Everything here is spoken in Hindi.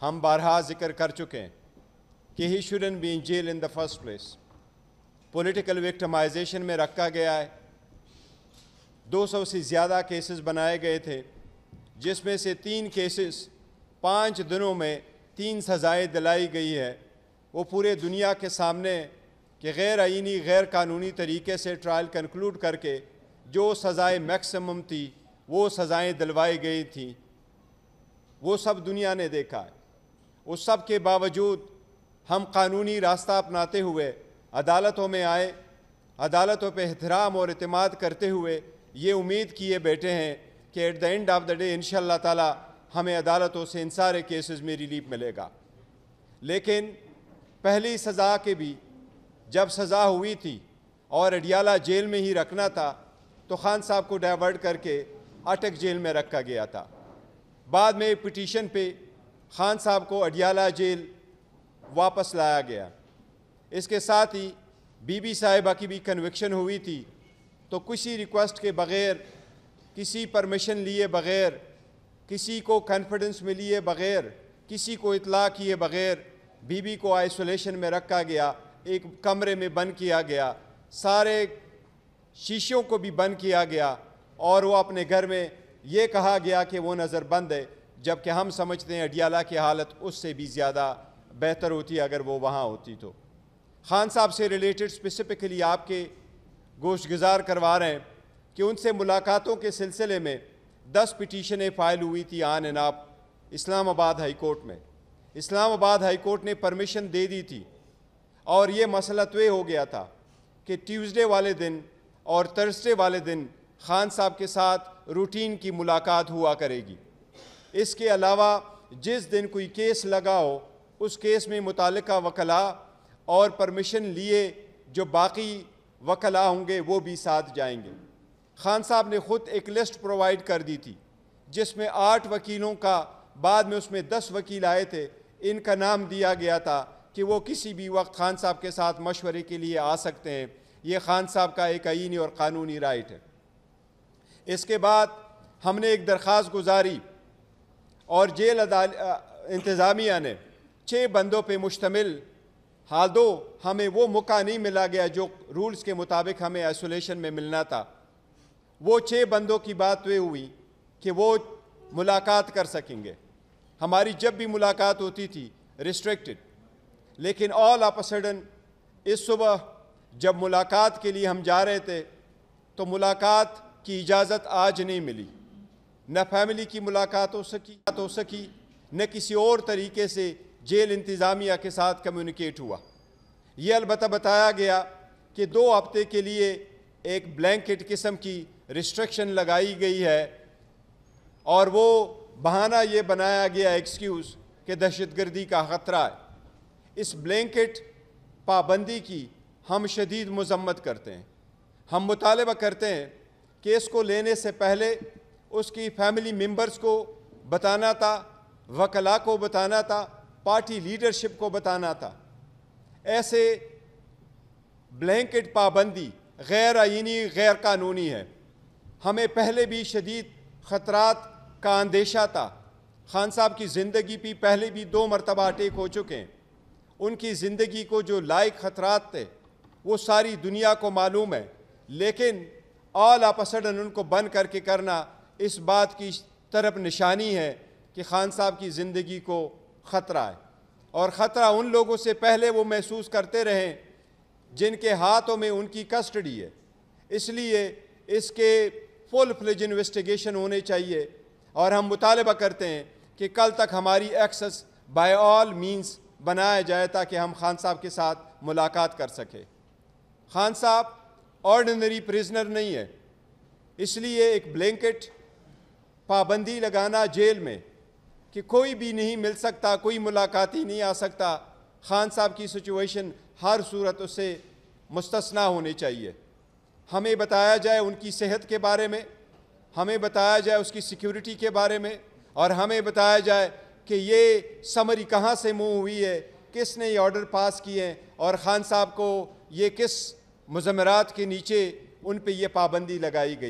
हम बारहा जिक्र कर चुके हैं कि he shouldn't be in jail in the first place political victimisation में रखा गया है 200 से ज़्यादा केसेस बनाए गए थे जिसमें से तीन केसेस पाँच दिनों में तीन सज़ाएँ दिलाई गई है वो पूरे दुनिया के सामने कि गैर आइनी गैर कानूनी तरीके से ट्रायल कंक्लूड करके जो सज़ाएँ मैक्सिमम थी वो सज़ाएँ दिलवाई गई थी वो सब दुनिया ने देखा है उस सब के बावजूद हम कानूनी रास्ता अपनाते हुए अदालतों में आए अदालतों पर एहतराम और अतमाद करते हुए ये उम्मीद किए बैठे हैं कि at the end of the day इन ताला हमें अदालतों से इन सारे केसेस में रिलीफ मिलेगा लेकिन पहली सज़ा के भी जब सज़ा हुई थी और अडियाला जेल में ही रखना था तो खान साहब को डाइवर्ट करके अटक जेल में रखा गया था बाद में पिटीशन पे खान साहब को अडियाला जेल वापस लाया गया इसके साथ ही बीबी साहिबा की भी कन्विक्शन हुई थी तो किसी रिक्वेस्ट के बग़ैर किसी परमिशन लिए बग़ैर किसी को कॉन्फिडेंस में लिए बग़ैर किसी को इतला किए बग़ैर बीबी को आइसोलेशन में रखा गया एक कमरे में बंद किया गया सारे शीशों को भी बंद किया गया और वो अपने घर में ये कहा गया कि वो नज़रबंद है जबकि हम समझते हैं अडियाला की हालत उससे भी ज़्यादा बेहतर होती अगर वो वहाँ होती तो खान साहब से रिलेटेड स्पेसिफ़िकली आपके गोश गुजार करवा रहे हैं कि उनसे मुलाकातों के सिलसिले में दस पिटीशनें फ़ाइल हुई थी आन आप इस्लामाबाद हाई कोर्ट में इस्लामाबाद हाई कोर्ट ने परमिशन दे दी थी और ये मसला तय हो गया था कि ट्यूसडे वाले दिन और थर्सडे वाले दिन खान साहब के साथ रूटीन की मुलाकात हुआ करेगी इसके अलावा जिस दिन कोई केस लगा हो उस केस में मुतल वकला और परमिशन लिए जो बाकी वकला होंगे वो भी साथ जाएंगे खान साहब ने ख़ुद एक लिस्ट प्रोवाइड कर दी थी जिसमें आठ वकीलों का बाद में उसमें दस वकील आए थे इनका नाम दिया गया था कि वो किसी भी वक्त खान साहब के साथ मशवरे के लिए आ सकते हैं ये खान साहब का एक आइनी और क़ानूनी राइट है इसके बाद हमने एक दरख्वास्त गुजारी और जेल अदाल इंतज़ामिया ने छः बंदों पर मुश्तमिल दो हमें वो मौका नहीं मिला गया जो रूल्स के मुताबिक हमें आइसोलेशन में मिलना था वो छः बंदों की बात वे हुई कि वो मुलाकात कर सकेंगे हमारी जब भी मुलाकात होती थी रिस्ट्रिक्टेड लेकिन ऑल ऑफ सडन इस सुबह जब मुलाकात के लिए हम जा रहे थे तो मुलाकात की इजाज़त आज नहीं मिली न फैमिली की मुलाकात हो सकी हो सकी न किसी और तरीके से जेल इंतज़ामिया के साथ कम्युनिकेट हुआ यह अलबत् बताया गया कि दो हफ्ते के लिए एक ब्लैंकेट किस्म की रिस्ट्रिक्शन लगाई गई है और वो बहाना ये बनाया गया एक्सक्यूज़ कि दहशतगर्दी का ख़तरा है इस ब्लैंकेट पाबंदी की हम शदीद मजम्मत करते हैं हम मुतालबा करते हैं कि इसको लेने से पहले उसकी फैमिली मेम्बर्स को बताना था वकला को बताना था पार्टी लीडरशिप को बताना था ऐसे ब्लैंकेट पाबंदी गैर आइनी गैर कानूनी है हमें पहले भी शदीद ख़तरात का अंदेशा था खान साहब की ज़िंदगी भी पहले भी दो मरतबा अटैक हो चुके हैं उनकी ज़िंदगी को जो लायक ख़तरात थे वो सारी दुनिया को मालूम है लेकिन ऑल आप सडन उनको बंद करके करना इस बात की तरफ निशानी है कि खान साहब की ज़िंदगी को ख़तरा है और ख़तरा उन लोगों से पहले वो महसूस करते रहें जिनके हाथों में उनकी कस्टडी है इसलिए इसके फुल फ्लिज इन्वेस्टिगेशन होने चाहिए और हम मुतालबा करते हैं कि कल तक हमारी एक्सेस बाय ऑल मींस बनाया जाए ताकि हम खान साहब के साथ मुलाकात कर सकें खान साहब ऑर्डनरी प्रिजनर नहीं है इसलिए एक ब्लैंकेट पाबंदी लगाना जेल में कि कोई भी नहीं मिल सकता कोई मुलाकात ही नहीं आ सकता खान साहब की सिचुएशन हर सूरत उससे मुस्तना होनी चाहिए हमें बताया जाए उनकी सेहत के बारे में हमें बताया जाए उसकी सिक्योरिटी के बारे में और हमें बताया जाए कि ये समरी कहाँ से मुँह हुई है किसने ये ऑर्डर पास किए हैं और ख़ान साहब को ये किस मजमरत के नीचे उन पर यह पाबंदी लगाई गई